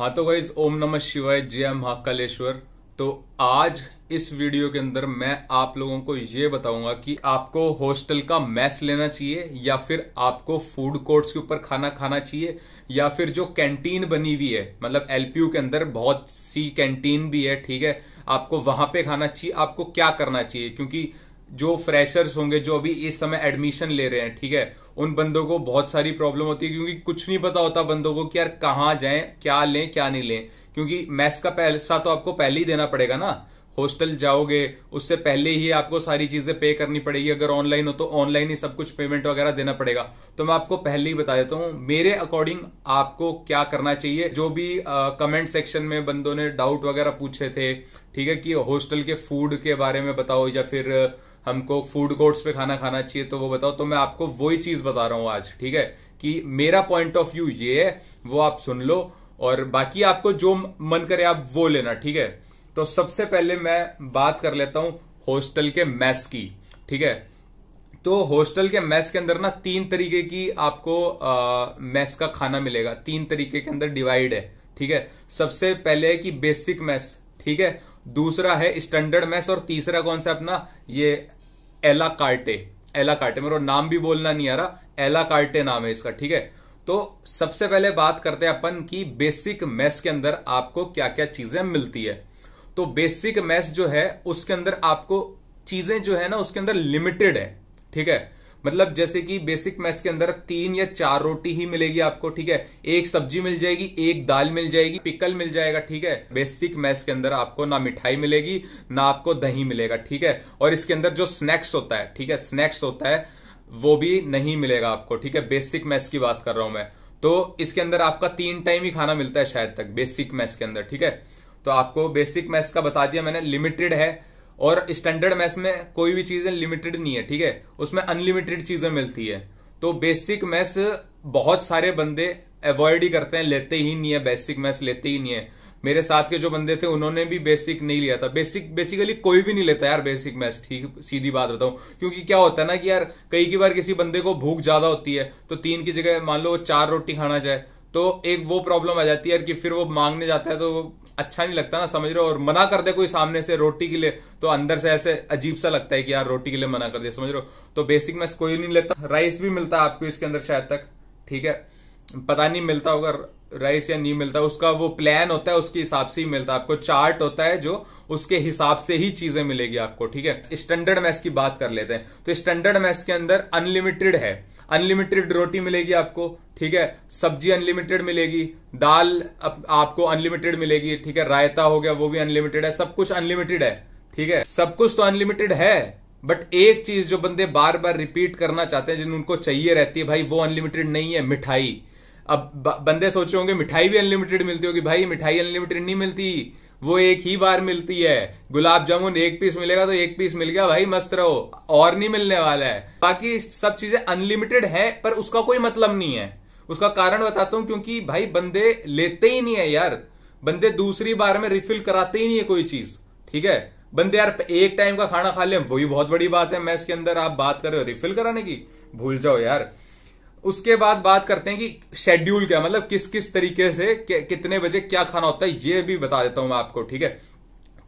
हाँ तो गाइज ओम नमः शिवाय जय महाकालेश्वर तो आज इस वीडियो के अंदर मैं आप लोगों को ये बताऊंगा कि आपको हॉस्टल का मैस लेना चाहिए या फिर आपको फूड कोर्ट्स के ऊपर खाना खाना चाहिए या फिर जो कैंटीन बनी हुई है मतलब एलपीयू के अंदर बहुत सी कैंटीन भी है ठीक है आपको वहां पे खाना चाहिए आपको क्या करना चाहिए क्योंकि जो फ्रेशर्स होंगे जो अभी इस समय एडमिशन ले रहे हैं ठीक है उन बंदों को बहुत सारी प्रॉब्लम होती है क्योंकि कुछ नहीं पता होता बंदों को कि यार कहाँ जाए क्या लें क्या नहीं लें क्योंकि मैथ्स का पैसा तो आपको पहले ही देना पड़ेगा ना हॉस्टल जाओगे उससे पहले ही आपको सारी चीजें पे करनी पड़ेगी अगर ऑनलाइन हो तो ऑनलाइन ही सब कुछ पेमेंट वगैरह देना पड़ेगा तो मैं आपको पहले ही बता देता हूँ मेरे अकॉर्डिंग आपको क्या करना चाहिए जो भी कमेंट सेक्शन में बंदों ने डाउट वगैरह पूछे थे ठीक है कि हॉस्टल के फूड के बारे में बताओ या फिर हमको फूड कोर्ट्स पे खाना खाना चाहिए तो वो बताओ तो मैं आपको वही चीज बता रहा हूं आज ठीक है कि मेरा पॉइंट ऑफ व्यू ये है वो आप सुन लो और बाकी आपको जो मन करे आप वो लेना ठीक है तो सबसे पहले मैं बात कर लेता हूं हॉस्टल के मैस की ठीक है तो हॉस्टल के मैस के अंदर ना तीन तरीके की आपको आ, मैस का खाना मिलेगा तीन तरीके के अंदर डिवाइड है ठीक है सबसे पहले है कि बेसिक मैस ठीक है दूसरा है स्टैंडर्ड मैस और तीसरा कौन सा अपना ये एला कार्टे एला कार्टे मेरा नाम भी बोलना नहीं आ रहा एला कार्टे नाम है इसका ठीक है तो सबसे पहले बात करते हैं अपन की बेसिक मैस के अंदर आपको क्या क्या चीजें मिलती है तो बेसिक मैस जो है उसके अंदर आपको चीजें जो है ना उसके अंदर लिमिटेड है ठीक है मतलब जैसे कि बेसिक मैथ्स के अंदर तीन या चार रोटी ही मिलेगी आपको ठीक है एक सब्जी मिल जाएगी एक दाल मिल जाएगी पिकल मिल जाएगा ठीक है बेसिक मैथ्स के अंदर आपको ना मिठाई मिलेगी ना आपको दही मिलेगा ठीक है और इसके अंदर जो स्नैक्स होता है ठीक है स्नैक्स होता है वो भी नहीं मिलेगा आपको ठीक है बेसिक मैथ्स की बात कर रहा हूं मैं तो इसके अंदर आपका तीन टाइम ही खाना मिलता है शायद तक बेसिक मैथ्स के अंदर ठीक है तो आपको बेसिक मैथ्स का बता दिया मैंने लिमिटेड है और स्टैंडर्ड मैथ्स में कोई भी चीजें लिमिटेड नहीं है ठीक है उसमें अनलिमिटेड चीजें मिलती है तो बेसिक मैथ्स बहुत सारे बंदे अवॉइड ही करते हैं लेते ही नहीं है बेसिक मैथ्स लेते ही नहीं है मेरे साथ के जो बंदे थे उन्होंने भी बेसिक नहीं लिया था बेसिक बेसिकली कोई भी नहीं लेता यार बेसिक मैथ्स ठीक सीधी बात बताऊं क्योंकि क्या होता है ना कि यार कई की बार किसी बंदे को भूख ज्यादा होती है तो तीन की जगह मान लो चार रोटी खाना चाहे तो एक वो प्रॉब्लम आ जाती है कि फिर वो मांगने जाता है तो अच्छा नहीं लगता ना समझ रहे हो और मना कर दे कोई सामने से रोटी के लिए तो अंदर से ऐसे अजीब सा लगता है कि यार रोटी के लिए मना कर दे समझ रहे हो तो बेसिक में कोई नहीं लेता राइस भी मिलता है आपको इसके अंदर शायद तक ठीक है पता नहीं मिलता होगा राइस या नहीं मिलता उसका वो प्लान होता है उसके हिसाब से ही मिलता है आपको चार्ट होता है जो उसके हिसाब से ही चीजें मिलेगी आपको ठीक है स्टैंडर्ड मैथ्स की बात कर लेते हैं तो स्टैंडर्ड मैथ्स के अंदर अनलिमिटेड है अनलिमिटेड रोटी मिलेगी आपको ठीक है सब्जी अनलिमिटेड मिलेगी दाल आपको अनलिमिटेड मिलेगी ठीक है रायता हो गया वो भी अनलिमिटेड है सब कुछ अनलिमिटेड है ठीक है सब कुछ तो अनलिमिटेड है बट एक चीज जो बंदे बार बार रिपीट करना चाहते हैं जिन उनको चाहिए रहती है भाई वो अनलिमिटेड नहीं है मिठाई अब बंदे सोचे होंगे मिठाई भी अनलिमिटेड मिलती होगी भाई मिठाई अनलिमिटेड नहीं मिलती वो एक ही बार मिलती है गुलाब जामुन एक पीस मिलेगा तो एक पीस मिल गया भाई मस्त रहो और नहीं मिलने वाला है बाकी सब चीजें अनलिमिटेड है पर उसका कोई मतलब नहीं है उसका कारण बताता हूं क्योंकि भाई बंदे लेते ही नहीं है यार बंदे दूसरी बार में रिफिल कराते ही नहीं है कोई चीज ठीक है बंदे यार एक टाइम का खाना खा ले वही बहुत बड़ी बात है मैं इसके अंदर आप बात कर रहे हो रिफिल कराने की भूल जाओ यार उसके बाद बात करते हैं कि शेड्यूल क्या मतलब किस किस तरीके से कितने बजे क्या खाना होता है ये भी बता देता हूं मैं आपको ठीक है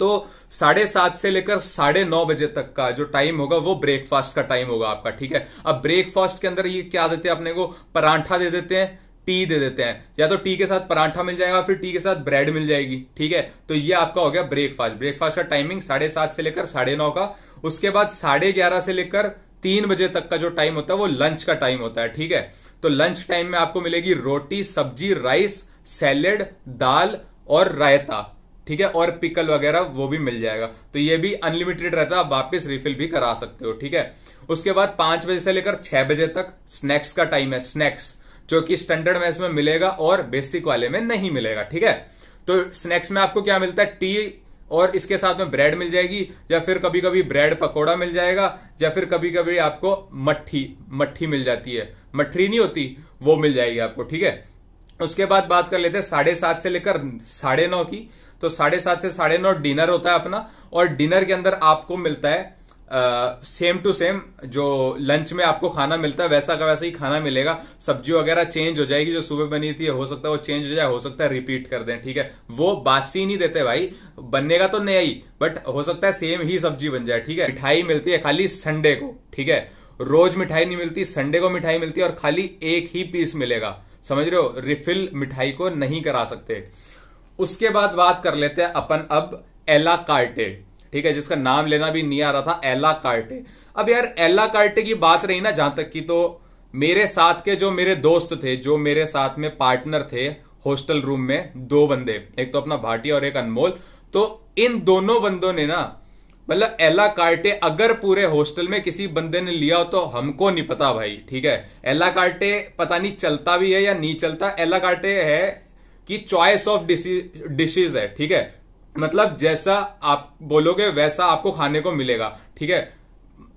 तो साढ़े सात से लेकर साढ़े नौ बजे तक का जो टाइम होगा वो ब्रेकफास्ट का टाइम होगा आपका ठीक है अब ब्रेकफास्ट के अंदर ये क्या देते हैं अपने को परांठा दे देते हैं टी दे देते हैं या तो टी के साथ परांठा मिल जाएगा फिर टी के साथ ब्रेड मिल जाएगी ठीक है तो ये आपका हो गया ब्रेकफास्ट ब्रेकफास्ट का टाइमिंग साढ़े सात से लेकर साढ़े नौ का उसके बाद साढ़े ग्यारह से लेकर तीन बजे तक का जो टाइम होता है वो लंच का टाइम होता है ठीक है तो लंच टाइम में आपको मिलेगी रोटी सब्जी राइस सैलेड दाल और रायता ठीक है और पिकल वगैरह वो भी मिल जाएगा तो ये भी अनलिमिटेड रहता है आप वापस रिफिल भी करा सकते हो ठीक है उसके बाद पांच बजे से लेकर छह बजे तक स्नैक्स का टाइम है स्नैक्स जो कि स्टैंडर्ड में में मिलेगा और बेसिक वाले में नहीं मिलेगा ठीक है तो स्नैक्स में आपको क्या मिलता है टी और इसके साथ में ब्रेड मिल जाएगी या फिर कभी कभी ब्रेड पकोड़ा मिल जाएगा या फिर कभी कभी आपको मट्ठी मट्ठी मिल जाती है मट्ठी नहीं होती वो मिल जाएगी आपको ठीक है उसके बाद बात कर लेते हैं साढ़े सात से लेकर साढ़े नौ की तो साढ़े सात से साढ़े नौ डिनर होता है अपना और डिनर के अंदर आपको मिलता है सेम टू सेम जो लंच में आपको खाना मिलता है वैसा का वैसा ही खाना मिलेगा सब्जी वगैरह चेंज हो जाएगी जो सुबह बनी थी हो सकता है वो चेंज हो जाए हो सकता है रिपीट कर दें ठीक है वो बासी नहीं देते भाई का तो नया ही बट हो सकता है सेम ही सब्जी बन जाए ठीक है मिठाई मिलती है खाली संडे को ठीक है रोज मिठाई नहीं मिलती संडे को मिठाई मिलती है और खाली एक ही पीस मिलेगा समझ रहे हो रिफिल मिठाई को नहीं करा सकते उसके बाद बात कर लेते हैं अपन अब एला कार्टे ठीक है जिसका नाम लेना भी नहीं आ रहा था एला कार्टे अब यार एला कार्टे की बात रही ना जहां तक की तो मेरे साथ के जो मेरे दोस्त थे जो मेरे साथ में पार्टनर थे हॉस्टल रूम में दो बंदे एक तो अपना भाटी और एक अनमोल तो इन दोनों बंदों ने ना मतलब एला कार्टे अगर पूरे हॉस्टल में किसी बंदे ने लिया हो तो हमको नहीं पता भाई ठीक है एला कार्टे पता नहीं चलता भी है या नहीं चलता एला कार्टे है कि चॉइस ऑफ डिशेज है ठीक है मतलब जैसा आप बोलोगे वैसा आपको खाने को मिलेगा ठीक है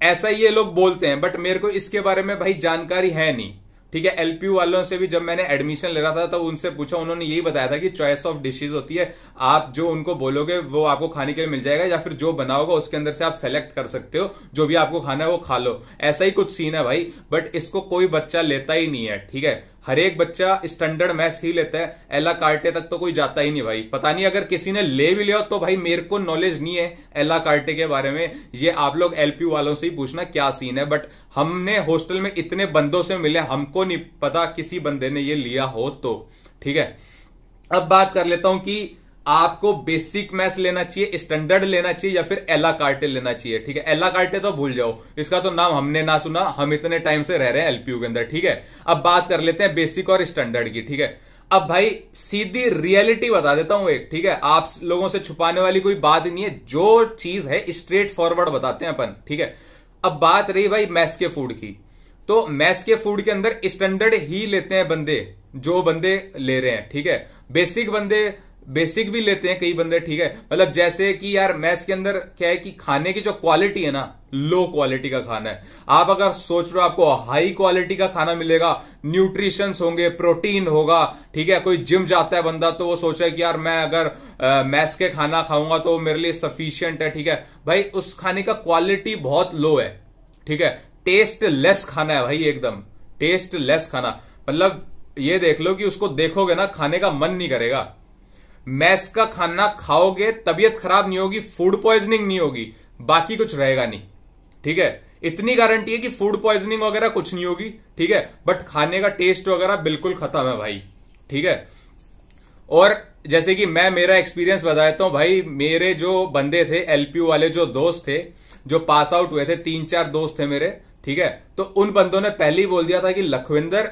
ऐसा ही ये लोग बोलते हैं बट मेरे को इसके बारे में भाई जानकारी है नहीं ठीक है एलपीयू वालों से भी जब मैंने एडमिशन ले रहा था तो उनसे पूछा उन्होंने यही बताया था कि चॉइस ऑफ डिशेज होती है आप जो उनको बोलोगे वो आपको खाने के लिए मिल जाएगा या फिर जो बनाओगे उसके अंदर से आप सेलेक्ट कर सकते हो जो भी आपको खाना है वो खा लो ऐसा ही कुछ सीन है भाई बट इसको कोई बच्चा लेता ही नहीं है ठीक है हर एक बच्चा स्टैंडर्ड मैथ्स ही लेता है एला कार्टे तक तो कोई जाता ही नहीं भाई पता नहीं अगर किसी ने ले भी लिया तो भाई मेरे को नॉलेज नहीं है एला कार्टे के बारे में ये आप लोग एलपी वालों से ही पूछना क्या सीन है बट हमने हॉस्टल में इतने बंदों से मिले हमको नहीं पता किसी बंदे ने ये लिया हो तो ठीक है अब बात कर लेता हूं कि आपको बेसिक मैथ्स लेना चाहिए स्टैंडर्ड लेना चाहिए या फिर एला कार्टे लेना चाहिए ठीक है एला कार्टे तो भूल जाओ इसका तो नाम हमने ना सुना हम इतने टाइम से रह रहे हैं एलपीयू के अंदर ठीक है अब बात कर लेते हैं बेसिक और स्टैंडर्ड की ठीक है अब भाई सीधी रियलिटी बता देता हूं एक ठीक है आप लोगों से छुपाने वाली कोई बात नहीं है जो चीज है स्ट्रेट फॉरवर्ड बताते हैं अपन ठीक है अब बात रही भाई मैथ्स के फूड की तो मैथ्स के फूड के अंदर स्टैंडर्ड ही लेते हैं बंदे जो बंदे ले रहे हैं ठीक है बेसिक बंदे बेसिक भी लेते हैं कई बंदे ठीक है मतलब जैसे कि यार मैथ्स के अंदर क्या है कि खाने की जो क्वालिटी है ना लो क्वालिटी का खाना है आप अगर सोच रहे हो आपको हाई क्वालिटी का खाना मिलेगा न्यूट्रिशंस होंगे प्रोटीन होगा ठीक है कोई जिम जाता है बंदा तो वो सोचा कि यार मैं अगर मैथ्स के खाना खाऊंगा तो मेरे लिए सफिशियंट है ठीक है भाई उस खाने का क्वालिटी बहुत लो है ठीक है टेस्ट लेस खाना है भाई एकदम टेस्ट लेस खाना मतलब ये देख लो कि उसको देखोगे ना खाने का मन नहीं करेगा मैस का खाना खाओगे तबीयत खराब नहीं होगी फूड पॉइजनिंग नहीं होगी बाकी कुछ रहेगा नहीं ठीक है इतनी गारंटी है कि फूड पॉइजनिंग वगैरह कुछ नहीं होगी ठीक है बट खाने का टेस्ट वगैरह बिल्कुल खत्म है भाई ठीक है और जैसे कि मैं मेरा एक्सपीरियंस बता देता हूं भाई मेरे जो बंदे थे एलपीयू वाले जो दोस्त थे जो पास आउट हुए थे तीन चार दोस्त थे मेरे ठीक है तो उन बंदों ने पहले ही बोल दिया था कि लखविंदर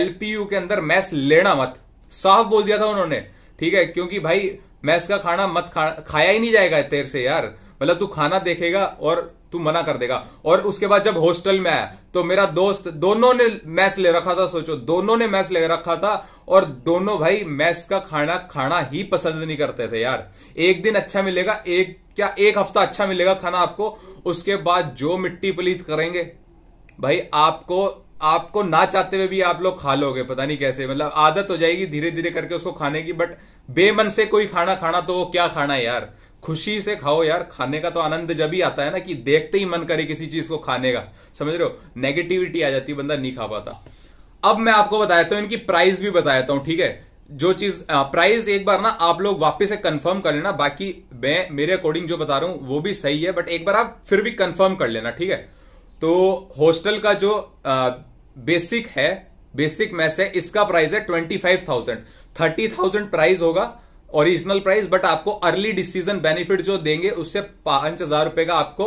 एलपीयू के अंदर मैस लेना मत साफ बोल दिया था उन्होंने ठीक है क्योंकि भाई मैस का खाना मत खा, खाया ही नहीं जाएगा तेर से यार मतलब तू खाना देखेगा और तू मना कर देगा और उसके बाद जब हॉस्टल में आया तो मेरा दोस्त दोनों ने मैस ले रखा था सोचो दोनों ने मैस ले रखा था और दोनों भाई मैस का खाना खाना ही पसंद नहीं करते थे यार एक दिन अच्छा मिलेगा एक क्या एक हफ्ता अच्छा मिलेगा खाना आपको उसके बाद जो मिट्टी पलीत करेंगे भाई आपको आपको ना चाहते हुए भी आप लोग खा लोगे पता नहीं कैसे मतलब आदत हो जाएगी धीरे धीरे करके उसको खाने की बट बेमन से कोई खाना खाना तो वो क्या खाना है यार खुशी से खाओ यार खाने का तो आनंद जब ही आता है ना कि देखते ही मन करे किसी चीज को खाने का समझ रहे हो नेगेटिविटी आ जाती है बंदा नहीं खा पाता अब मैं आपको बताता तो इनकी प्राइस भी बताया हूं ठीक है जो चीज प्राइस एक बार ना आप लोग वापस से कंफर्म कर लेना बाकी मैं मेरे अकॉर्डिंग जो बता रहा हूं वो भी सही है बट एक बार आप फिर भी कंफर्म कर लेना ठीक है तो हॉस्टल का जो आ, बेसिक है बेसिक मैस है इसका प्राइस है twenty five thousand thirty thousand price होगा ओरिजिनल प्राइस बट आपको अर्ली डिसीजन बेनिफिट जो देंगे उससे पांच हजार रुपए का आपको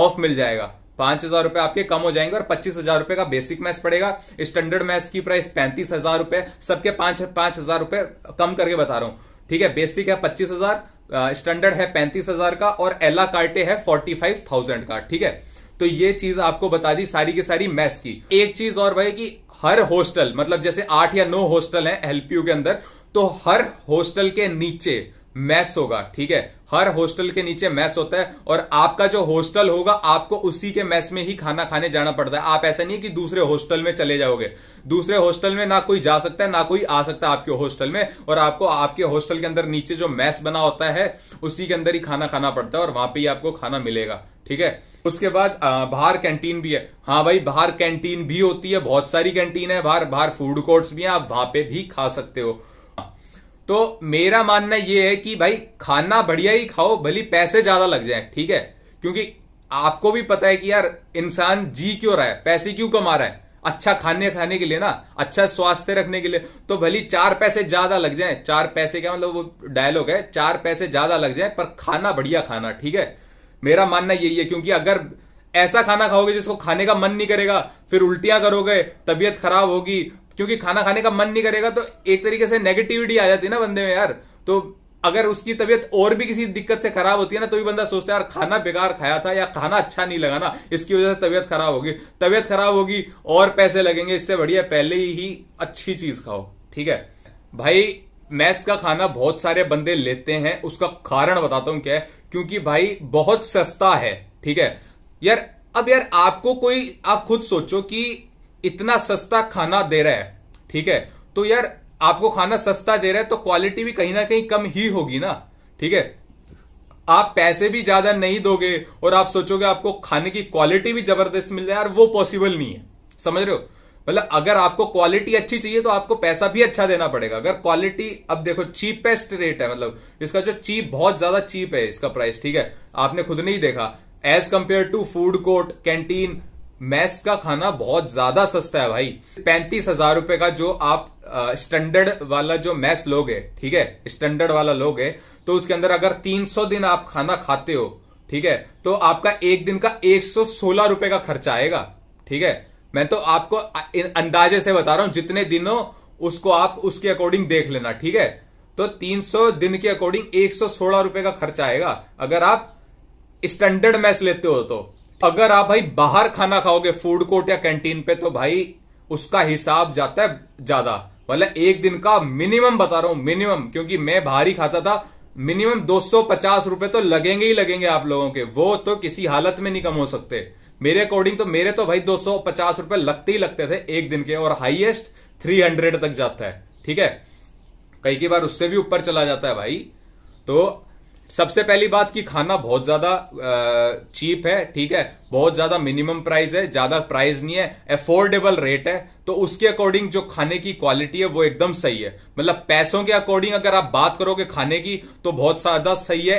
ऑफ मिल जाएगा पांच हजार रुपए आपके कम हो जाएंगे और पच्चीस हजार रुपए का बेसिक मैथ पड़ेगा स्टैंडर्ड मैथ की प्राइस पैंतीस हजार रुपए सबके पांच पांच हजार रुपए कम करके बता रहा हूं ठीक है बेसिक है पच्चीस हजार स्टैंडर्ड है पैंतीस हजार का और एला कार्टे है फोर्टी फाइव थाउजेंड का ठीक है तो ये चीज आपको बता दी सारी की सारी मैथ्स की एक चीज और भाई कि हर हॉस्टल मतलब जैसे आठ या नौ हॉस्टल है एलपीयू के अंदर तो हर हॉस्टल के नीचे मैथ्स होगा ठीक है हर हॉस्टल के नीचे मैस होता है और आपका जो हॉस्टल होगा आपको उसी के मैस में ही खाना खाने जाना पड़ता है आप ऐसा नहीं कि दूसरे हॉस्टल में चले जाओगे दूसरे हॉस्टल में ना कोई जा सकता है ना कोई आ सकता है आपके हॉस्टल में और आपको आपके हॉस्टल के अंदर नीचे जो मैस बना होता है उसी के अंदर ही खाना खाना पड़ता है और वहां पर ही आपको खाना मिलेगा ठीक है उसके बाद बाहर कैंटीन भी है हाँ भाई बाहर कैंटीन भी होती है बहुत सारी कैंटीन है बाहर बाहर फूड कोर्ट्स भी हैं आप वहां पे भी खा सकते हो तो मेरा मानना यह है कि भाई खाना बढ़िया ही खाओ भली पैसे ज्यादा लग जाए ठीक है क्योंकि आपको भी पता है कि यार इंसान जी क्यों रहा है पैसे क्यों कमा रहा है अच्छा खाने खाने के लिए ना अच्छा स्वास्थ्य रखने के लिए तो भली चार पैसे ज्यादा लग जाए चार पैसे क्या मतलब वो डायलॉग है चार पैसे ज्यादा लग जाए पर खाना बढ़िया खाना ठीक है मेरा मानना यही है क्योंकि अगर ऐसा खाना खाओगे जिसको खाने का मन नहीं करेगा फिर उल्टियां करोगे तबियत खराब होगी क्योंकि खाना खाने का मन नहीं करेगा तो एक तरीके से नेगेटिविटी आ जाती है ना बंदे में यार तो अगर उसकी तबीयत और भी किसी दिक्कत से खराब होती है ना तो भी बंदा सोचता है यार खाना बेकार खाया था या खाना अच्छा नहीं लगा ना इसकी वजह से तबीयत खराब होगी तबीयत खराब होगी और पैसे लगेंगे इससे बढ़िया पहले ही अच्छी चीज खाओ ठीक है भाई मैस का खाना बहुत सारे बंदे लेते हैं उसका कारण बताता हूं क्या है क्योंकि भाई बहुत सस्ता है ठीक है यार अब यार आपको कोई आप खुद सोचो कि इतना सस्ता खाना दे रहा है ठीक है तो यार आपको खाना सस्ता दे रहा है तो क्वालिटी भी कहीं ना कहीं कम ही होगी ना ठीक है आप पैसे भी ज्यादा नहीं दोगे और आप सोचोगे आपको खाने की क्वालिटी भी जबरदस्त मिल जाए यार वो पॉसिबल नहीं है समझ रहे हो मतलब अगर आपको क्वालिटी अच्छी चाहिए तो आपको पैसा भी अच्छा देना पड़ेगा अगर क्वालिटी अब देखो चीपेस्ट रेट है मतलब इसका जो चीप बहुत ज्यादा चीप है इसका प्राइस ठीक है आपने खुद नहीं देखा as compare to food court canteen mess का खाना बहुत ज्यादा सस्ता है भाई पैंतीस हजार रुपए का जो आप स्टैंडर्ड वाला जो मैस लोगे ठीक है स्टैंडर्ड वाला लोगे तो उसके अंदर अगर 300 दिन आप खाना खाते हो ठीक है तो आपका एक दिन का एक सौ सोलह रुपए का खर्चा आएगा ठीक है मैं तो आपको अंदाजे से बता रहा हूं जितने दिनों उसको आप उसके अकॉर्डिंग देख लेना ठीक है तो 300 दिन के अकॉर्डिंग एक सौ सोलह रुपए का खर्चा आएगा अगर आप स्टैंडर्ड मैस लेते हो तो अगर आप भाई बाहर खाना खाओगे फूड कोर्ट या कैंटीन पे तो भाई उसका हिसाब जाता है ज्यादा मतलब एक दिन का मिनिमम बता रहा हूं मिनिमम क्योंकि मैं बाहर ही खाता था मिनिमम दो सौ पचास रुपए तो लगेंगे ही लगेंगे आप लोगों के वो तो किसी हालत में नहीं कम हो सकते मेरे अकॉर्डिंग तो मेरे तो भाई दो सौ पचास रुपए लगते ही लगते थे एक दिन के और हाइएस्ट थ्री हंड्रेड तक जाता है ठीक है कई कई बार उससे भी ऊपर चला जाता है भाई तो सबसे पहली बात कि खाना बहुत ज्यादा चीप है ठीक है बहुत ज्यादा मिनिमम प्राइस है ज्यादा प्राइस नहीं है अफोर्डेबल रेट है तो उसके अकॉर्डिंग जो खाने की क्वालिटी है वो एकदम सही है मतलब पैसों के अकॉर्डिंग अगर आप बात करोगे खाने की तो बहुत ज्यादा सही है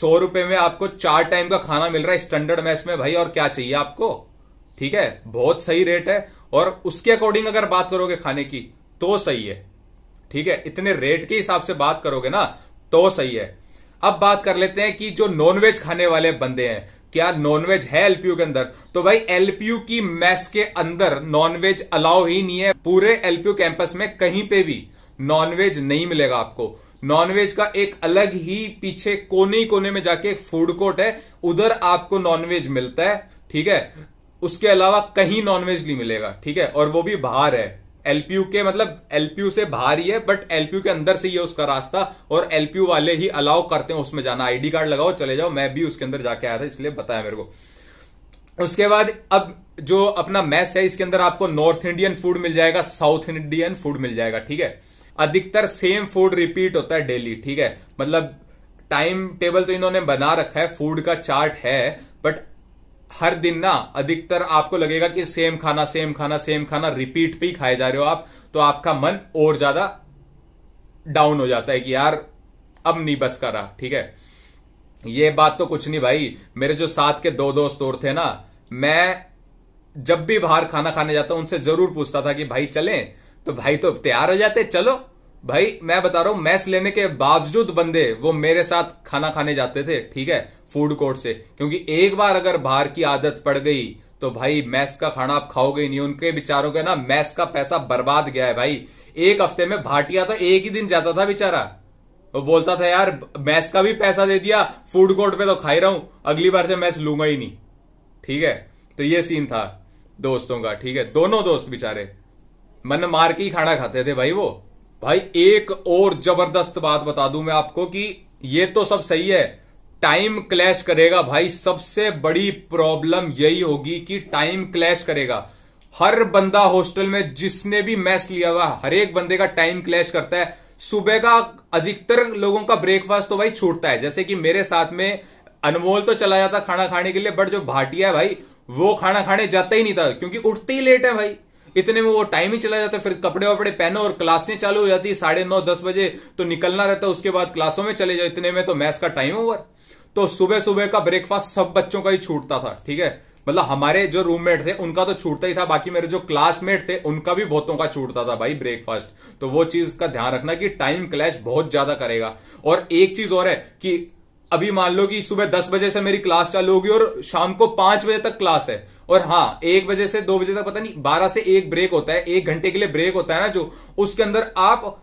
सौ रुपए में आपको चार टाइम का खाना मिल रहा है स्टैंडर्ड मैस में भाई और क्या चाहिए आपको ठीक है बहुत सही रेट है और उसके अकॉर्डिंग अगर बात करोगे खाने की तो सही है ठीक है इतने रेट के हिसाब से बात करोगे ना तो सही है अब बात कर लेते हैं कि जो नॉनवेज खाने वाले बंदे हैं क्या नॉनवेज है एलपीयू के अंदर तो भाई एलपीयू की मैस के अंदर नॉनवेज अलाउ ही नहीं है पूरे एलपीयू कैंपस में कहीं पे भी नॉनवेज नहीं मिलेगा आपको नॉनवेज का एक अलग ही पीछे कोने कोने में जाके एक फूड कोर्ट है उधर आपको नॉनवेज मिलता है ठीक है उसके अलावा कहीं नॉनवेज नहीं मिलेगा ठीक है और वो भी बाहर है एलपीयू के मतलब एलपीयू से बाहर ही है बट एलपीयू के अंदर से ही है उसका रास्ता और एलपीयू वाले ही अलाउ करते हैं उसमें जाना आईडी कार्ड लगाओ चले जाओ मैं भी उसके अंदर जाके आया था इसलिए बताया मेरे को उसके बाद अब जो अपना मैस है इसके अंदर आपको नॉर्थ इंडियन फूड मिल जाएगा साउथ इंडियन फूड मिल जाएगा ठीक है अधिकतर सेम फूड रिपीट होता है डेली ठीक है मतलब टाइम टेबल तो इन्होंने बना रखा है फूड का चार्ट है बट हर दिन ना अधिकतर आपको लगेगा कि सेम खाना सेम खाना सेम खाना रिपीट पे ही खाए जा रहे हो आप तो आपका मन और ज्यादा डाउन हो जाता है कि यार अब नहीं बस कर रहा ठीक है ये बात तो कुछ नहीं भाई मेरे जो साथ के दो दोस्त और थे ना मैं जब भी बाहर खाना खाने जाता हूं उनसे जरूर पूछता था कि भाई चले तो भाई तो तैयार हो जाते चलो भाई मैं बता रहा हूं मैस लेने के बावजूद बंदे वो मेरे साथ खाना खाने जाते थे ठीक है फूड कोर्ट से क्योंकि एक बार अगर बाहर की आदत पड़ गई तो भाई मैस का खाना आप खाओगे ही नहीं उनके विचारों के ना मैस का पैसा बर्बाद गया है भाई एक हफ्ते में भाटिया तो एक ही दिन जाता था बेचारा वो बोलता था यार मैस का भी पैसा दे दिया फूड कोर्ट पे तो खाई रहा हूं अगली बार से मैस लूंगा ही नहीं ठीक है तो ये सीन था दोस्तों का ठीक है दोनों दोस्त बेचारे मन मार के ही खाना खाते थे भाई वो भाई एक और जबरदस्त बात बता दू मैं आपको कि ये तो सब सही है टाइम क्लैश करेगा भाई सबसे बड़ी प्रॉब्लम यही होगी कि टाइम क्लैश करेगा हर बंदा हॉस्टल में जिसने भी मैच लिया हुआ हर एक बंदे का टाइम क्लैश करता है सुबह का अधिकतर लोगों का ब्रेकफास्ट तो भाई छूटता है जैसे कि मेरे साथ में अनमोल तो चला जाता खाना खाने के लिए बट जो भाटिया है भाई वो खाना खाने जाता ही नहीं था क्योंकि उठते ही लेट है भाई इतने में वो टाइम ही चला जाता फिर कपड़े वपड़े पहनो और क्लासें चालू हो जाती साढ़े नौ दस बजे तो निकलना रहता उसके बाद क्लासों में चले जाओ इतने में तो मैथ्स का टाइम ओवर तो सुबह सुबह का ब्रेकफास्ट सब बच्चों का ही छूटता था ठीक है मतलब हमारे जो रूममेट थे उनका तो छूटता ही था बाकी मेरे जो क्लासमेट थे उनका भी बहुतों का छूटता था भाई ब्रेकफास्ट तो वो चीज का ध्यान रखना कि टाइम क्लैश बहुत ज्यादा करेगा और एक चीज और है कि अभी मान लो कि सुबह दस बजे से मेरी क्लास चालू होगी और शाम को पांच बजे तक क्लास है और हाँ एक बजे से दो बजे तक पता नहीं बारह से एक ब्रेक होता है एक घंटे के लिए ब्रेक होता है ना जो उसके अंदर आप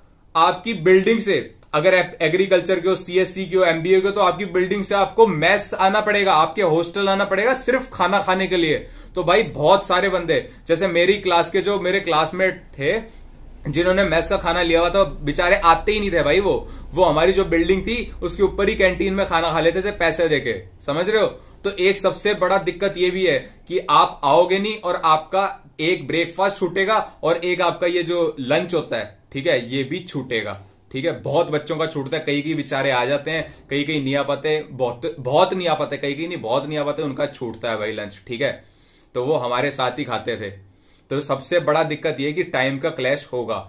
आपकी बिल्डिंग से अगर एग्रीकल्चर के हो सीएससी e के हो एमबीए के हो तो आपकी बिल्डिंग से आपको मैस आना पड़ेगा आपके हॉस्टल आना पड़ेगा सिर्फ खाना खाने के लिए तो भाई बहुत सारे बंदे जैसे मेरी क्लास के जो मेरे क्लासमेट थे जिन्होंने मैस का खाना लिया हुआ था बेचारे आते ही नहीं थे भाई वो वो हमारी जो बिल्डिंग थी उसके ऊपर ही कैंटीन में खाना खा लेते थे पैसे देके समझ रहे हो तो एक सबसे बड़ा दिक्कत ये भी है कि आप आओगे नहीं और आपका एक ब्रेकफास्ट छूटेगा और एक आपका ये जो लंच होता है ठीक है ये भी छूटेगा ठीक है बहुत बच्चों का छूटता है कई कई बेचारे आ जाते हैं कई कई नियापते बहुत बहुत नियापते कई कई नहीं बहुत नियापते उनका छूटता है भाई लंच ठीक है तो वो हमारे साथ ही खाते थे तो सबसे बड़ा दिक्कत यह कि टाइम का क्लैश होगा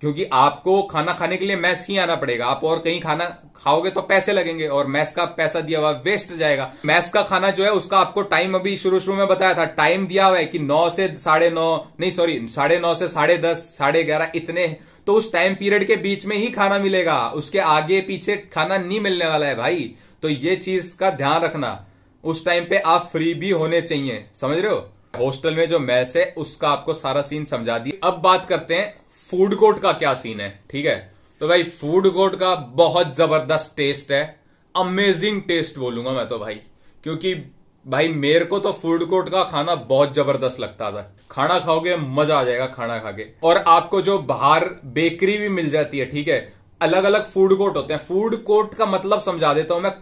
क्योंकि आपको खाना खाने के लिए मैस ही आना पड़ेगा आप और कहीं खाना खाओगे तो पैसे लगेंगे और मैस का पैसा दिया हुआ वेस्ट जाएगा मैस का खाना जो है उसका आपको टाइम अभी शुरू शुरू में बताया था टाइम दिया हुआ है कि नौ से साढ़े नौ नहीं सॉरी साढ़े नौ से साढ़े दस साढ़े ग्यारह इतने तो उस टाइम पीरियड के बीच में ही खाना मिलेगा उसके आगे पीछे खाना नहीं मिलने वाला है भाई तो ये चीज का ध्यान रखना उस टाइम पे आप फ्री भी होने चाहिए समझ रहे हो हॉस्टल में जो मैस है उसका आपको सारा सीन समझा दिया अब बात करते हैं फूड कोर्ट का क्या सीन है ठीक है तो भाई फूड कोर्ट का बहुत जबरदस्त टेस्ट है अमेजिंग टेस्ट बोलूंगा मैं तो भाई क्योंकि भाई मेरे को तो फूड कोर्ट का खाना बहुत जबरदस्त लगता था खाना खाओगे मजा आ जाएगा खाना खाके और आपको जो बाहर बेकरी भी मिल जाती है ठीक है अलग अलग फूड कोर्ट होते हैं फूड कोर्ट का मतलब समझा देता हूं मैं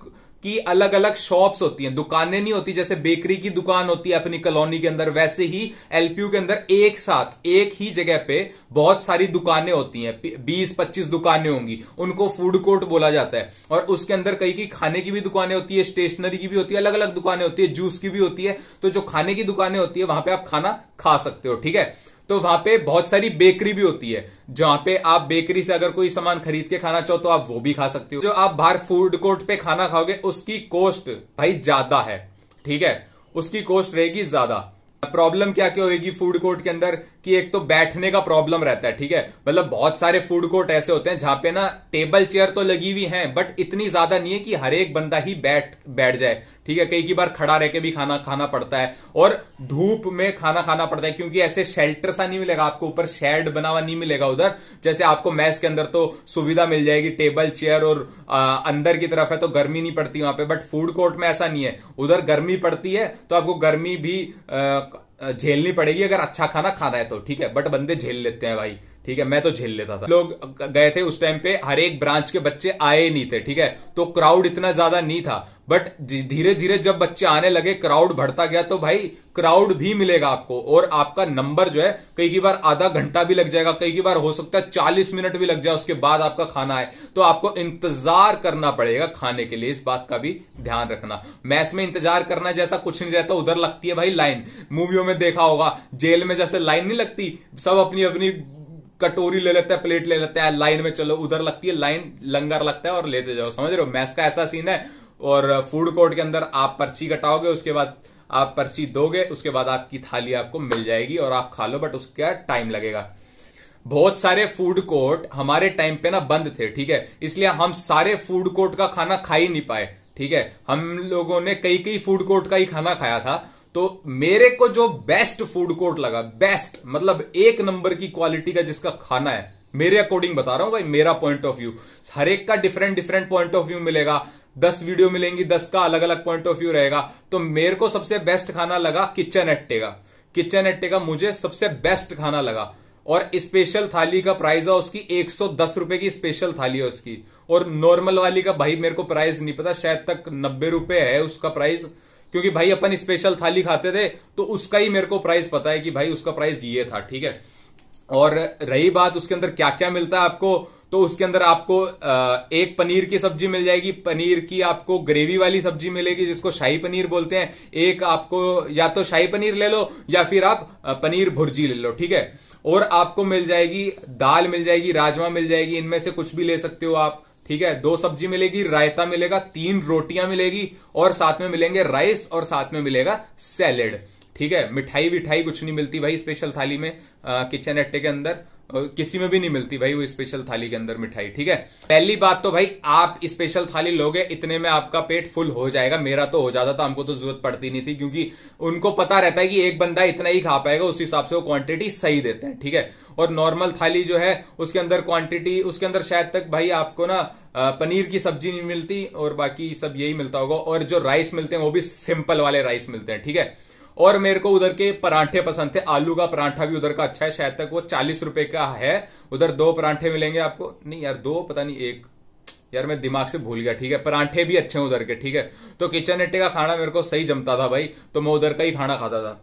कि अलग अलग शॉप्स होती हैं दुकानें नहीं होती जैसे बेकरी की दुकान होती है अपनी कॉलोनी के अंदर वैसे ही एलपीयू के अंदर एक साथ एक ही जगह पे बहुत सारी दुकानें होती हैं बीस पच्चीस दुकानें होंगी उनको फूड कोर्ट बोला जाता है और उसके अंदर कई की खाने की भी दुकानें होती है स्टेशनरी की भी होती है अलग अलग दुकानें होती है जूस की भी होती है तो जो खाने की दुकानें होती है वहां पर आप खाना खा सकते हो ठीक है तो वहां पे बहुत सारी बेकरी भी होती है जहां पे आप बेकरी से अगर कोई सामान खरीद के खाना चाहो तो आप वो भी खा सकते हो जो आप बाहर फूड कोर्ट पे खाना खाओगे उसकी कॉस्ट भाई ज्यादा है ठीक है उसकी कॉस्ट रहेगी ज्यादा प्रॉब्लम क्या क्या होगी फूड कोर्ट के अंदर कि एक तो बैठने का प्रॉब्लम रहता है ठीक है मतलब बहुत सारे फूड कोर्ट ऐसे होते हैं जहां पे ना टेबल चेयर तो लगी हुई है बट इतनी ज्यादा नहीं है कि हर एक बंदा ही बैठ बैठ जाए ठीक है कई की बार खड़ा रह के भी खाना खाना पड़ता है और धूप में खाना खाना पड़ता है क्योंकि ऐसे शेल्टर सा नहीं मिलेगा आपको ऊपर शेड बना हुआ नहीं मिलेगा उधर जैसे आपको मैस के अंदर तो सुविधा मिल जाएगी टेबल चेयर और आ, अंदर की तरफ है तो गर्मी नहीं पड़ती वहां पे बट फूड कोर्ट में ऐसा नहीं है उधर गर्मी पड़ती है तो आपको गर्मी भी आ, झेलनी पड़ेगी अगर अच्छा खाना खाना है तो ठीक है बट बंदे झेल लेते हैं भाई ठीक है मैं तो झेल लेता था लोग गए थे उस टाइम पे हर एक ब्रांच के बच्चे आए नहीं थे ठीक है तो क्राउड इतना ज्यादा नहीं था बट धीरे धीरे जब बच्चे आने लगे क्राउड बढ़ता गया तो भाई क्राउड भी मिलेगा आपको और आपका नंबर जो है कई की बार आधा घंटा भी लग जाएगा कई की बार हो सकता है चालीस मिनट भी लग जाए उसके बाद आपका खाना है तो आपको इंतजार करना पड़ेगा खाने के लिए इस बात का भी ध्यान रखना मैथ्स में इंतजार करना जैसा कुछ नहीं रहता उधर लगती है भाई लाइन मूवियों में देखा होगा जेल में जैसे लाइन नहीं लगती सब अपनी अपनी कटोरी ले लेते हैं प्लेट ले लेते हैं लाइन में चलो उधर लगती है लाइन लंगर लगता है और लेते जाओ समझ रहे हो मैस का ऐसा सीन है और फूड कोर्ट के अंदर आप पर्ची कटाओगे उसके बाद आप पर्ची दोगे उसके बाद आपकी थाली आपको मिल जाएगी और आप खा लो बट उसका टाइम लगेगा बहुत सारे फूड कोर्ट हमारे टाइम पे ना बंद थे ठीक है इसलिए हम सारे फूड कोर्ट का खाना खा ही नहीं पाए ठीक है हम लोगों ने कई कई फूड कोर्ट का ही खाना खाया था तो मेरे को जो बेस्ट फूड कोर्ट लगा बेस्ट मतलब एक नंबर की क्वालिटी का जिसका खाना है मेरे अकॉर्डिंग बता रहा हूं भाई मेरा पॉइंट ऑफ व्यू हर एक का different different point of view मिलेगा दस वीडियो मिलेंगी दस का अलग अलग पॉइंट ऑफ व्यू रहेगा तो मेरे को सबसे बेस्ट खाना लगा किचन एट्टे का किचन एट्टे का मुझे सबसे बेस्ट खाना लगा और स्पेशल थाली का प्राइस है उसकी एक सौ दस रुपए की स्पेशल थाली है उसकी और नॉर्मल वाली का भाई मेरे को प्राइस नहीं पता शायद तक नब्बे रुपए है उसका प्राइस क्योंकि भाई अपन स्पेशल थाली खाते थे तो उसका ही मेरे को प्राइस पता है कि भाई उसका प्राइस ये था ठीक है और रही बात उसके अंदर क्या क्या मिलता है आपको तो उसके अंदर आपको एक पनीर की सब्जी मिल जाएगी पनीर की आपको ग्रेवी वाली सब्जी मिलेगी जिसको शाही पनीर बोलते हैं एक आपको या तो शाही पनीर ले लो या फिर आप पनीर भुर्जी ले लो ठीक है और आपको मिल जाएगी दाल मिल जाएगी राजमा मिल जाएगी इनमें से कुछ भी ले सकते हो आप ठीक है दो सब्जी मिलेगी रायता मिलेगा तीन रोटियां मिलेगी और साथ में मिलेंगे राइस और साथ में मिलेगा सैलेड ठीक है मिठाई विठाई कुछ नहीं मिलती भाई स्पेशल थाली में किचन अट्टे के अंदर किसी में भी नहीं मिलती भाई वो स्पेशल थाली के अंदर मिठाई ठीक है पहली बात तो भाई आप स्पेशल थाली लोगे इतने में आपका पेट फुल हो जाएगा मेरा तो हो जाता था हमको तो जरूरत पड़ती नहीं थी क्योंकि उनको पता रहता है कि एक बंदा इतना ही खा पाएगा उस हिसाब से वो क्वांटिटी सही देते हैं ठीक है और नॉर्मल थाली जो है उसके अंदर क्वांटिटी उसके अंदर शायद तक भाई आपको ना पनीर की सब्जी नहीं मिलती और बाकी सब यही मिलता होगा और जो राइस मिलते हैं वो भी सिंपल वाले राइस मिलते हैं ठीक है और मेरे को उधर के परांठे पसंद थे आलू का परांठा भी उधर का अच्छा है शायद तक वो चालीस रुपए का है उधर दो परांठे मिलेंगे आपको नहीं यार दो पता नहीं एक यार मैं दिमाग से भूल गया ठीक है परांठे भी अच्छे हैं उधर के ठीक है तो किचन अट्टे का खाना मेरे को सही जमता था भाई तो मैं उधर का ही खाना खाता था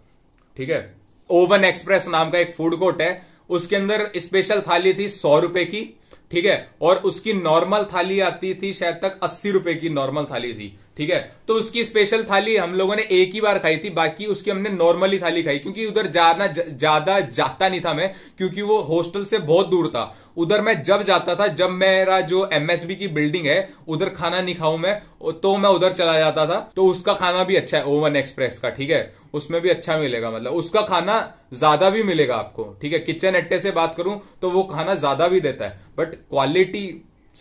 ठीक है ओवन एक्सप्रेस नाम का एक फूड कोर्ट है उसके अंदर स्पेशल थाली थी सौ रुपए की ठीक है और उसकी नॉर्मल थाली आती थी शायद तक अस्सी रुपए की नॉर्मल थाली थी ठीक है तो उसकी स्पेशल थाली हम लोगों ने एक ही बार खाई थी बाकी उसकी हमने नॉर्मली थाली खाई क्योंकि उधर जाना ज्यादा जाता नहीं था मैं क्योंकि वो हॉस्टल से बहुत दूर था उधर मैं जब जाता था जब मेरा जो एमएसबी की बिल्डिंग है उधर खाना नहीं खाऊं मैं तो मैं उधर चला जाता था तो उसका खाना भी अच्छा है ओवन एक्सप्रेस का ठीक है उसमें भी अच्छा मिलेगा मतलब उसका खाना ज्यादा भी मिलेगा आपको ठीक है किचन अट्टे से बात करूं तो वो खाना ज्यादा भी देता है बट क्वालिटी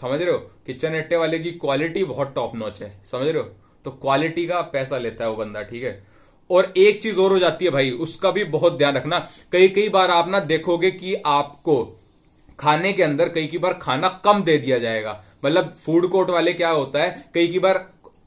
समझ रहे हो किचन अट्टे वाले की क्वालिटी बहुत टॉप नॉच है समझ रहे हो तो क्वालिटी का पैसा लेता है वो बंदा ठीक है और एक चीज और हो जाती है भाई उसका भी बहुत ध्यान रखना कई कई बार आप ना देखोगे कि आपको खाने के अंदर कई कई बार खाना कम दे दिया जाएगा मतलब फूड कोर्ट वाले क्या होता है कई कई बार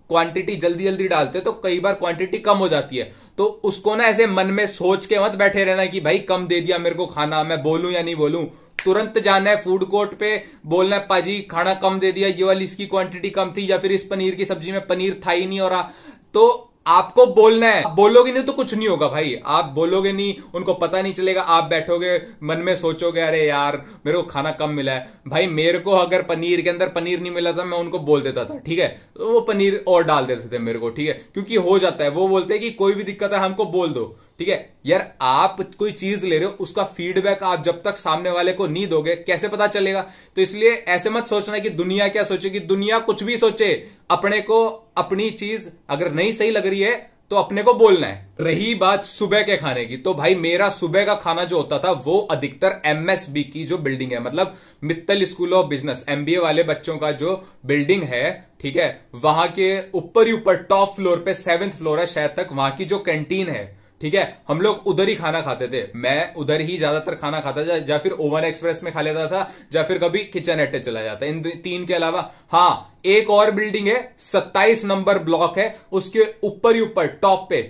क्वांटिटी जल्दी जल्दी डालते तो कई बार क्वांटिटी कम हो जाती है तो उसको ना ऐसे मन में सोच के मत बैठे रहना कि भाई कम दे दिया मेरे को खाना मैं बोलूं या नहीं बोलूं तुरंत जाना है फूड कोर्ट पे बोलना है पाजी खाना कम दे दिया ये वाली इसकी क्वांटिटी कम थी या फिर इस पनीर की सब्जी में पनीर था ही नहीं हो रहा तो आपको बोलना है बोलोगे नहीं तो कुछ नहीं होगा भाई आप बोलोगे नहीं उनको पता नहीं चलेगा आप बैठोगे मन में सोचोगे अरे यार मेरे को खाना कम मिला है भाई मेरे को अगर पनीर के अंदर पनीर नहीं मिला था मैं उनको बोल देता था ठीक है तो वो पनीर और डाल देते थे मेरे को ठीक है क्योंकि हो जाता है वो बोलते हैं कि कोई भी दिक्कत है हमको बोल दो ठीक है यार आप कोई चीज ले रहे हो उसका फीडबैक आप जब तक सामने वाले को नहीं दोगे कैसे पता चलेगा तो इसलिए ऐसे मत सोचना कि दुनिया क्या सोचेगी दुनिया कुछ भी सोचे अपने को अपनी चीज अगर नहीं सही लग रही है तो अपने को बोलना है रही बात सुबह के खाने की तो भाई मेरा सुबह का खाना जो होता था वो अधिकतर एमएसबी की जो बिल्डिंग है मतलब Mittal school of business MBA वाले बच्चों का जो बिल्डिंग है ठीक है वहां के ऊपर ही ऊपर टॉप फ्लोर पे सेवेंथ फ्लोर है शायद तक वहां की जो कैंटीन है ठीक है हम लोग उधर ही खाना खाते थे मैं उधर ही ज्यादातर खाना खाता था या फिर ओवन एक्सप्रेस में खा लेता था या फिर कभी किचन एटे चला जाता इन तीन के अलावा हाँ एक और बिल्डिंग है सत्ताईस नंबर ब्लॉक है उसके ऊपर ही ऊपर टॉप पे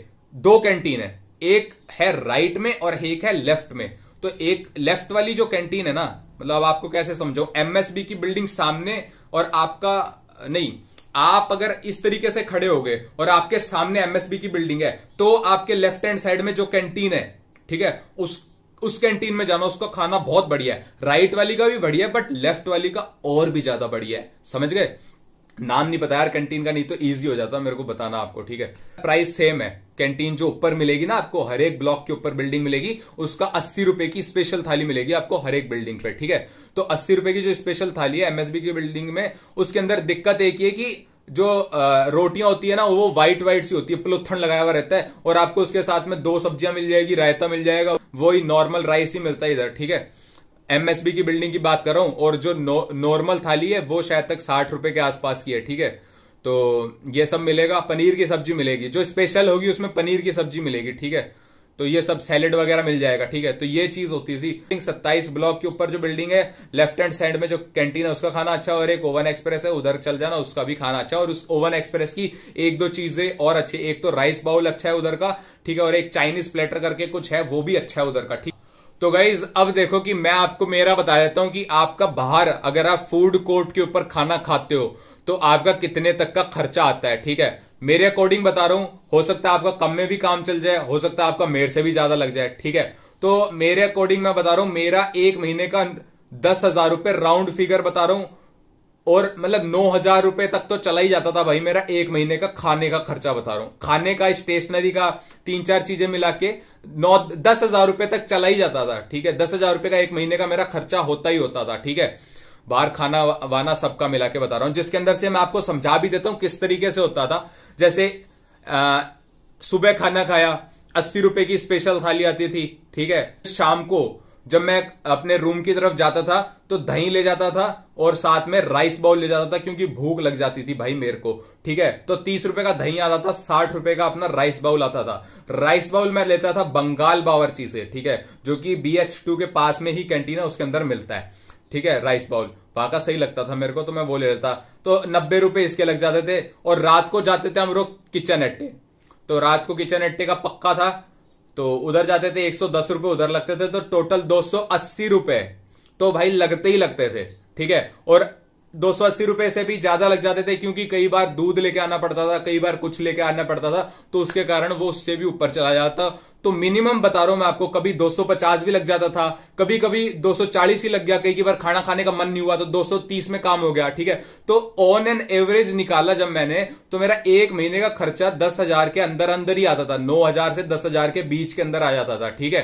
दो कैंटीन है एक है राइट में और एक है लेफ्ट में तो एक लेफ्ट वाली जो कैंटीन है ना मतलब आपको कैसे समझो एमएसबी की बिल्डिंग सामने और आपका नहीं आप अगर इस तरीके से खड़े हो गए और आपके सामने एमएसबी की बिल्डिंग है तो आपके लेफ्ट हैंड साइड में जो कैंटीन है ठीक है उस उस कैंटीन में जाना उसका खाना बहुत बढ़िया है राइट वाली का भी बढ़िया है बट लेफ्ट वाली का और भी ज्यादा बढ़िया है समझ गए नाम नहीं बताया कैंटीन का नहीं तो इजी हो जाता मेरे को बताना आपको ठीक है प्राइस सेम है कैंटीन जो ऊपर मिलेगी ना आपको हर एक ब्लॉक के ऊपर बिल्डिंग मिलेगी उसका अस्सी रुपए की स्पेशल थाली मिलेगी आपको हर एक बिल्डिंग पे ठीक है तो अस्सी रुपए की जो स्पेशल थाली है एमएसबी की बिल्डिंग में उसके अंदर दिक्कत एक ही है कि जो रोटियां होती है ना वो व्हाइट व्हाइट सी होती है प्लुत्थन लगाया हुआ रहता है और आपको उसके साथ में दो सब्जियां मिल जाएगी रायता मिल जाएगा वही नॉर्मल राइस ही मिलता है इधर ठीक है एमएसबी की बिल्डिंग की बात कर रहा हूं और जो नॉर्मल थाली है वो शायद तक साठ रुपए के आसपास की है ठीक है तो ये सब मिलेगा पनीर की सब्जी मिलेगी जो स्पेशल होगी उसमें पनीर की सब्जी मिलेगी ठीक है तो ये सब सैलेड वगैरह मिल जाएगा ठीक है तो ये चीज होती थी सत्ताईस ब्लॉक के ऊपर जो बिल्डिंग है लेफ्ट हैंड साइड में जो कैंटीन है उसका खाना अच्छा और एक ओवन एक्सप्रेस है उधर चल जाना उसका भी खाना अच्छा और उस ओवन एक्सप्रेस की एक दो चीजें और अच्छी एक तो राइस बाउल अच्छा है उधर का ठीक है और एक चाइनीज प्लेटर करके कुछ है वो भी अच्छा है उधर का ठीक तो गाइज अब देखो कि मैं आपको मेरा बता देता हूं कि आपका बाहर अगर आप फूड कोर्ट के ऊपर खाना खाते हो तो आपका कितने तक का खर्चा आता है ठीक है मेरे अकॉर्डिंग बता रहा हूं हो सकता है आपका कम में भी काम चल जाए हो सकता है आपका मेरे से भी ज्यादा लग जाए ठीक है तो मेरे अकॉर्डिंग मैं बता रहा हूं मेरा एक महीने का दस हजार रुपए राउंड फिगर बता रहा हूं और मतलब नौ हजार रुपए तक तो चला ही जाता था भाई मेरा एक महीने का खाने का खर्चा बता रहा हूं खाने का स्टेशनरी का तीन चार चीजें मिला के नौ दस हजार रुपए तक चला ही जाता था ठीक है दस हजार रुपए का एक महीने का मेरा खर्चा होता ही होता था ठीक है बाहर खाना वाना सबका मिला के बता रहा हूं जिसके अंदर से मैं आपको समझा भी देता हूं किस तरीके से होता था जैसे आ, सुबह खाना खाया अस्सी रुपए की स्पेशल थाली आती थी ठीक है शाम को जब मैं अपने रूम की तरफ जाता था तो दही ले जाता था और साथ में राइस बाउल ले जाता था क्योंकि भूख लग जाती थी भाई मेरे को ठीक है तो तीस रुपए का दही आता था साठ रुपए का अपना राइस बाउल आता था राइस बाउल मैं लेता था बंगाल बावरची से ठीक है जो कि बी एच टू के पास में ही कैंटीन है उसके अंदर मिलता है ठीक है राइस बाउल वहां का सही लगता था मेरे को तो मैं वो ले लेता तो नब्बे रुपए इसके लग जाते थे और रात को जाते थे हम लोग किचन अट्टे तो रात को किचन अट्टे का पक्का था तो उधर जाते थे एक सौ दस रुपए उधर लगते थे तो टोटल दो सौ अस्सी रुपए तो भाई लगते ही लगते थे ठीक है और दो सौ अस्सी रुपए से भी ज्यादा लग जाते थे क्योंकि कई बार दूध लेके आना पड़ता था कई बार कुछ लेके आना पड़ता था तो उसके कारण वो उससे भी ऊपर चला जाता तो मिनिमम बता रहा हूं मैं आपको कभी 250 भी लग जाता था कभी कभी 240 ही लग गया कई बार खाना खाने का मन नहीं हुआ तो 230 में काम हो गया ठीक है तो ऑन एन एवरेज निकाला जब मैंने तो मेरा एक महीने का खर्चा दस हजार के अंदर अंदर ही आता था नौ हजार से दस हजार के बीच के अंदर आ जाता था ठीक है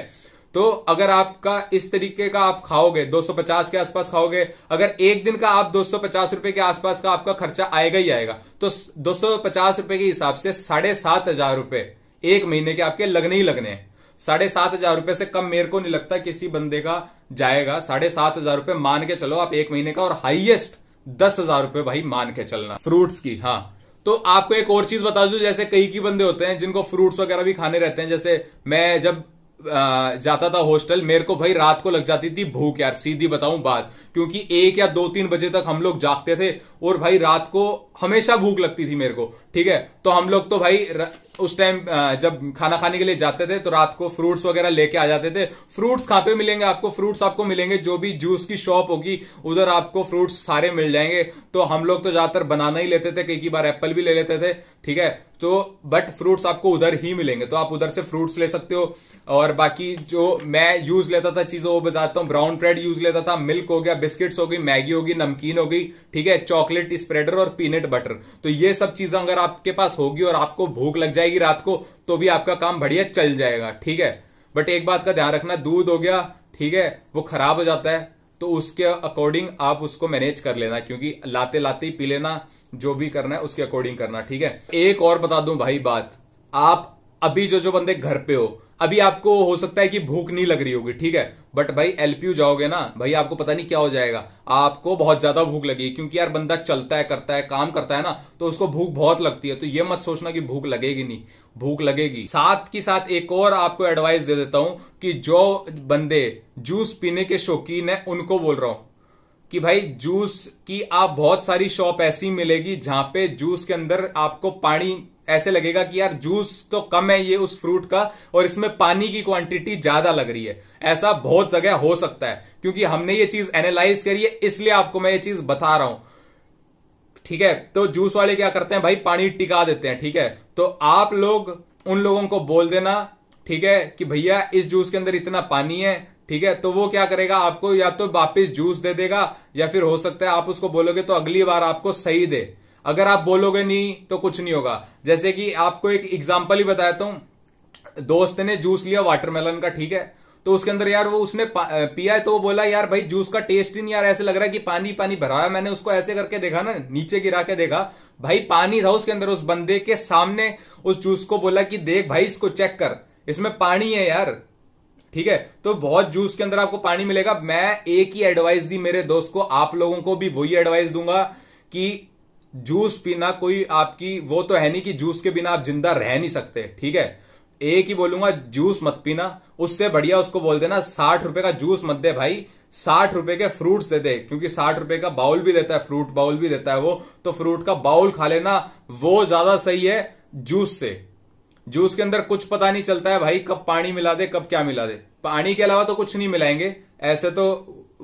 तो अगर आपका इस तरीके का आप खाओगे 250 के आसपास खाओगे अगर एक दिन का आप 250 रुपए के आसपास का आपका खर्चा आएगा ही आएगा तो 250 रुपए के हिसाब से साढ़े सात हजार रुपए एक महीने के आपके लगने ही लगने हैं साढ़े सात हजार रुपए से कम मेरे को नहीं लगता किसी बंदे का जाएगा साढ़े सात हजार रुपए मान के चलो आप एक महीने का और हाईएस्ट दस हजार रुपए भाई मान के चलना फ्रूट्स की हाँ तो आपको एक और चीज बता दू जैसे कई की बंदे होते हैं जिनको फ्रूट्स वगैरह भी खाने रहते हैं जैसे मैं जब जाता था हॉस्टल मेरे को भाई रात को लग जाती थी भूख यार सीधी बताऊं बात क्योंकि एक या दो तीन बजे तक हम लोग जागते थे और भाई रात को हमेशा भूख लगती थी मेरे को ठीक है तो हम लोग तो भाई उस टाइम जब खाना खाने के लिए जाते थे तो रात को फ्रूट्स वगैरह लेके आ जाते थे फ्रूट्स कहां पे मिलेंगे आपको फ्रूट्स आपको मिलेंगे जो भी जूस की शॉप होगी उधर आपको फ्रूट्स सारे मिल जाएंगे तो हम लोग तो ज्यादातर बनाना ही लेते थे कई कई बार एप्पल भी ले लेते थे ठीक है तो बट फ्रूट्स आपको उधर ही मिलेंगे तो आप उधर से फ्रूट्स ले सकते हो और बाकी जो मैं यूज लेता था चीजों वो बताता हूँ ब्राउन ब्रेड यूज लेता था मिल्क हो गया बिस्किट्स हो गई मैगी होगी नमकीन होगी ठीक है चॉकलेट स्प्रेडर और पीनट बटर तो ये सब चीजें अगर आपके पास होगी और आपको भूख लग जाएगी रात को तो भी आपका काम बढ़िया चल जाएगा ठीक है बट एक बात का ध्यान रखना दूध हो गया ठीक है वो खराब हो जाता है तो उसके अकॉर्डिंग आप उसको मैनेज कर लेना क्योंकि लाते लाते ही पी लेना जो भी करना है उसके अकॉर्डिंग करना ठीक है एक और बता दूं भाई बात आप अभी जो जो बंदे घर पे हो अभी आपको हो सकता है कि भूख नहीं लग रही होगी ठीक है बट भाई एलपीयू जाओगे ना भाई आपको पता नहीं क्या हो जाएगा आपको बहुत ज्यादा भूख लगेगी क्योंकि यार बंदा चलता है करता है काम करता है ना तो उसको भूख बहुत लगती है तो ये मत सोचना कि भूख लगेगी नहीं भूख लगेगी साथ के साथ एक और आपको एडवाइस दे देता हूं कि जो बंदे जूस पीने के शौकीन है उनको बोल रहा हूं कि भाई जूस की आप बहुत सारी शॉप ऐसी मिलेगी जहां पे जूस के अंदर आपको पानी ऐसे लगेगा कि यार जूस तो कम है ये उस फ्रूट का और इसमें पानी की क्वांटिटी ज्यादा लग रही है ऐसा बहुत जगह हो सकता है क्योंकि हमने ये चीज एनालाइज करी है इसलिए आपको मैं ये चीज बता रहा हूं ठीक है तो जूस वाले क्या करते हैं भाई पानी टिका देते हैं ठीक है तो आप लोग उन लोगों को बोल देना ठीक है कि भैया इस जूस के अंदर इतना पानी है ठीक है तो वो क्या करेगा आपको या तो वापिस जूस दे देगा या फिर हो सकता है आप उसको बोलोगे तो अगली बार आपको सही दे अगर आप बोलोगे नहीं तो कुछ नहीं होगा जैसे कि आपको एक एग्जाम्पल ही बताता हूं तो, दोस्त ने जूस लिया वाटरमेलन का ठीक है तो उसके अंदर यार वो उसने पिया है तो वो बोला यार भाई जूस का टेस्ट ही नहीं यार ऐसे लग रहा है कि पानी पानी भरा है मैंने उसको ऐसे करके देखा ना नीचे गिरा के देखा भाई पानी था उसके अंदर उस बंदे के सामने उस जूस को बोला कि देख भाई इसको चेक कर इसमें पानी है यार ठीक है तो बहुत जूस के अंदर आपको पानी मिलेगा मैं एक ही एडवाइस दी मेरे दोस्त को आप लोगों को भी वही एडवाइस दूंगा कि जूस पीना कोई आपकी वो तो है नहीं कि जूस के बिना आप जिंदा रह नहीं सकते ठीक है एक ही बोलूंगा जूस मत पीना उससे बढ़िया उसको बोल देना साठ रुपए का जूस मत दे भाई साठ रुपए के फ्रूट्स दे दे क्योंकि साठ रुपए का बाउल भी देता है फ्रूट बाउल भी देता है वो तो फ्रूट का बाउल खा लेना वो ज्यादा सही है जूस से जूस के अंदर कुछ पता नहीं चलता है भाई कब पानी मिला दे कब क्या मिला दे पानी के अलावा तो कुछ नहीं मिलाएंगे ऐसे तो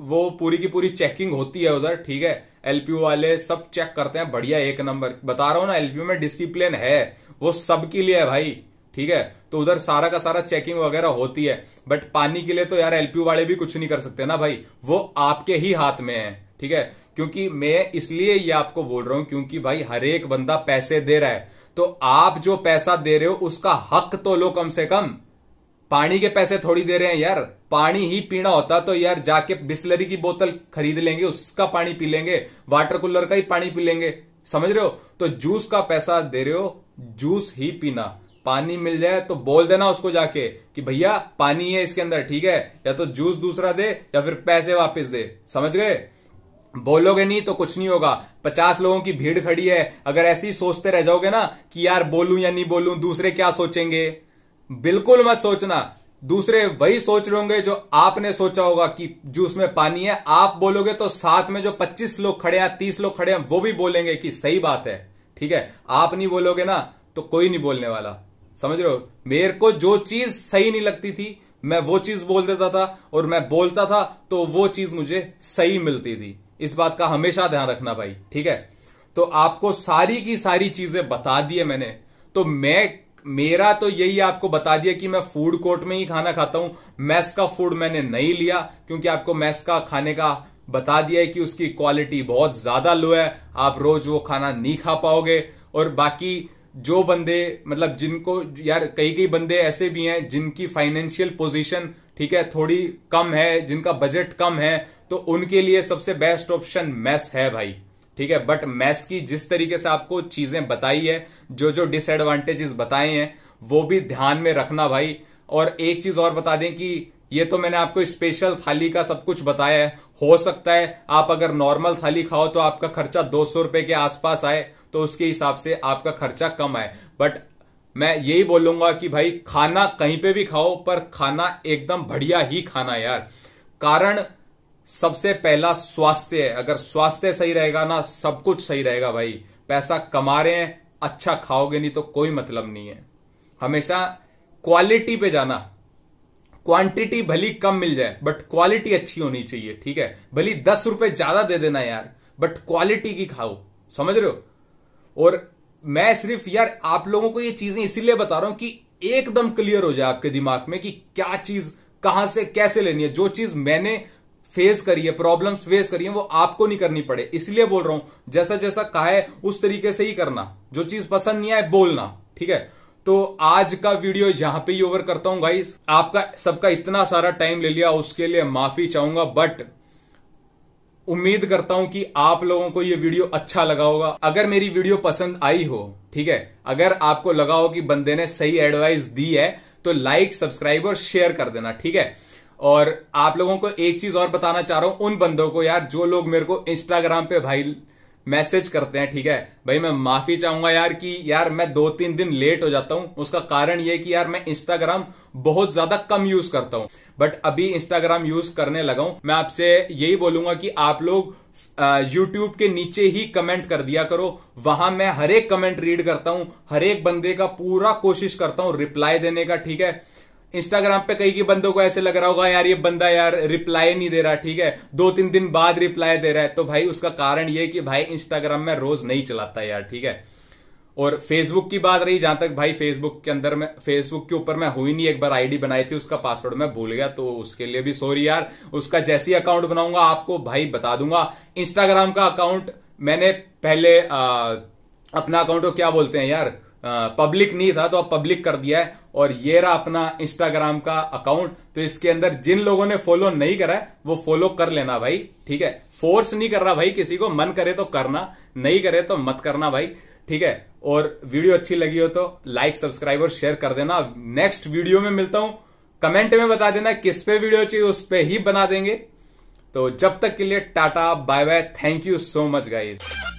वो पूरी की पूरी चेकिंग होती है उधर ठीक है एलपीयू वाले सब चेक करते हैं बढ़िया एक नंबर बता रहा हूं ना एलपीयू में डिसिप्लिन है वो सबके लिए है भाई ठीक है तो उधर सारा का सारा चेकिंग वगैरह होती है बट पानी के लिए तो यार एलपीयू वाले भी कुछ नहीं कर सकते ना भाई वो आपके ही हाथ में है ठीक है क्योंकि मैं इसलिए ये आपको बोल रहा हूं क्योंकि भाई हर एक बंदा पैसे दे रहा है तो आप जो पैसा दे रहे हो उसका हक तो लो कम से कम पानी के पैसे थोड़ी दे रहे हैं यार पानी ही पीना होता तो यार जाके बिस्लरी की बोतल खरीद लेंगे उसका पानी पी लेंगे वाटर कूलर का ही पानी पी लेंगे समझ रहे हो तो जूस का पैसा दे रहे हो जूस ही पीना पानी मिल जाए तो बोल देना उसको जाके कि भैया पानी है इसके अंदर ठीक है या तो जूस दूसरा दे या फिर पैसे वापस दे समझ गए बोलोगे नहीं तो कुछ नहीं होगा पचास लोगों की भीड़ खड़ी है अगर ऐसे ही सोचते रह जाओगे ना कि यार बोलूं या नहीं बोलूं दूसरे क्या सोचेंगे बिल्कुल मत सोचना दूसरे वही सोच रहे होंगे जो आपने सोचा होगा कि जूस में पानी है आप बोलोगे तो साथ में जो 25 लोग खड़े हैं तीस लोग खड़े हैं वो भी बोलेंगे कि सही बात है ठीक है आप नहीं बोलोगे ना तो कोई नहीं बोलने वाला समझ रहे हो मेरे को जो चीज सही नहीं लगती थी मैं वो चीज बोल देता था और मैं बोलता था तो वो चीज मुझे सही मिलती थी इस बात का हमेशा ध्यान रखना भाई ठीक है तो आपको सारी की सारी चीजें बता दी है मैंने तो मैं मेरा तो यही आपको बता दिया कि मैं फूड कोर्ट में ही खाना खाता हूं मैस का फूड मैंने नहीं लिया क्योंकि आपको मैस का खाने का बता दिया है कि उसकी क्वालिटी बहुत ज्यादा लो है आप रोज वो खाना नहीं खा पाओगे और बाकी जो बंदे मतलब जिनको यार कई कई बंदे ऐसे भी हैं जिनकी फाइनेंशियल पोजीशन ठीक है थोड़ी कम है जिनका बजट कम है तो उनके लिए सबसे बेस्ट ऑप्शन मैस है भाई ठीक है बट मैथ्स की जिस तरीके से आपको चीजें बताई है जो जो डिसएडवांटेजेस बताए हैं वो भी ध्यान में रखना भाई और एक चीज और बता दें कि ये तो मैंने आपको स्पेशल थाली का सब कुछ बताया है हो सकता है आप अगर नॉर्मल थाली खाओ तो आपका खर्चा दो सौ रुपए के आसपास आए तो उसके हिसाब से आपका खर्चा कम आए बट मैं यही बोलूंगा कि भाई खाना कहीं पे भी खाओ पर खाना एकदम बढ़िया ही खाना यार कारण सबसे पहला स्वास्थ्य है अगर स्वास्थ्य सही रहेगा ना सब कुछ सही रहेगा भाई पैसा कमा रहे हैं अच्छा खाओगे नहीं तो कोई मतलब नहीं है हमेशा क्वालिटी पे जाना क्वांटिटी भली कम मिल जाए बट क्वालिटी अच्छी होनी चाहिए ठीक है भली दस रुपए ज्यादा दे देना यार बट क्वालिटी की खाओ समझ रहे हो और मैं सिर्फ यार आप लोगों को ये चीजें इसीलिए बता रहा हूं कि एकदम क्लियर हो जाए आपके दिमाग में कि क्या चीज कहां से कैसे लेनी है जो चीज मैंने फेस करिए प्रॉब्लम्स फेस करिए वो आपको नहीं करनी पड़े इसलिए बोल रहा हूं जैसा जैसा कहा है उस तरीके से ही करना जो चीज पसंद नहीं आए बोलना ठीक है तो आज का वीडियो यहां पे ही ओवर करता हूं गाइस आपका सबका इतना सारा टाइम ले लिया उसके लिए माफी चाहूंगा बट उम्मीद करता हूं कि आप लोगों को ये वीडियो अच्छा लगा होगा अगर मेरी वीडियो पसंद आई हो ठीक है अगर आपको लगा हो कि बंदे ने सही एडवाइस दी है तो लाइक सब्सक्राइब और शेयर कर देना ठीक है और आप लोगों को एक चीज और बताना चाह रहा हूं उन बंदों को यार जो लोग मेरे को इंस्टाग्राम पे भाई मैसेज करते हैं ठीक है भाई मैं माफी चाहूंगा यार कि यार मैं दो तीन दिन लेट हो जाता हूं उसका कारण यह कि यार मैं इंस्टाग्राम बहुत ज्यादा कम यूज करता हूं बट अभी इंस्टाग्राम यूज करने लगा हूं मैं आपसे यही बोलूंगा कि आप लोग यूट्यूब के नीचे ही कमेंट कर दिया करो वहां मैं हरेक कमेंट रीड करता हूं हरेक बंदे का पूरा कोशिश करता हूं रिप्लाई देने का ठीक है इंस्टाग्राम पे कई के बंदों को ऐसे लग रहा होगा यार ये बंदा यार रिप्लाई नहीं दे रहा ठीक है दो तीन दिन बाद रिप्लाई दे रहा है तो भाई उसका कारण ये कि भाई इंस्टाग्राम में रोज नहीं चलाता यार ठीक है और फेसबुक की बात रही जहां तक भाई फेसबुक के अंदर में फेसबुक के ऊपर मैं हुई नहीं एक बार आईडी बनाई थी उसका पासवर्ड मैं भूल गया तो उसके लिए भी सॉरी यार उसका जैसी अकाउंट बनाऊंगा आपको भाई बता दूंगा इंस्टाग्राम का अकाउंट मैंने पहले आ, अपना अकाउंट को क्या बोलते हैं यार पब्लिक नहीं था तो अब पब्लिक कर दिया है और ये रहा अपना इंस्टाग्राम का अकाउंट तो इसके अंदर जिन लोगों ने फॉलो नहीं करा है वो फॉलो कर लेना भाई ठीक है फोर्स नहीं कर रहा भाई किसी को मन करे तो करना नहीं करे तो मत करना भाई ठीक है और वीडियो अच्छी लगी हो तो लाइक सब्सक्राइब और शेयर कर देना नेक्स्ट वीडियो में मिलता हूं कमेंट में बता देना किस पे वीडियो चाहिए उस पर ही बना देंगे तो जब तक के लिए tata bye bye thank you so much guys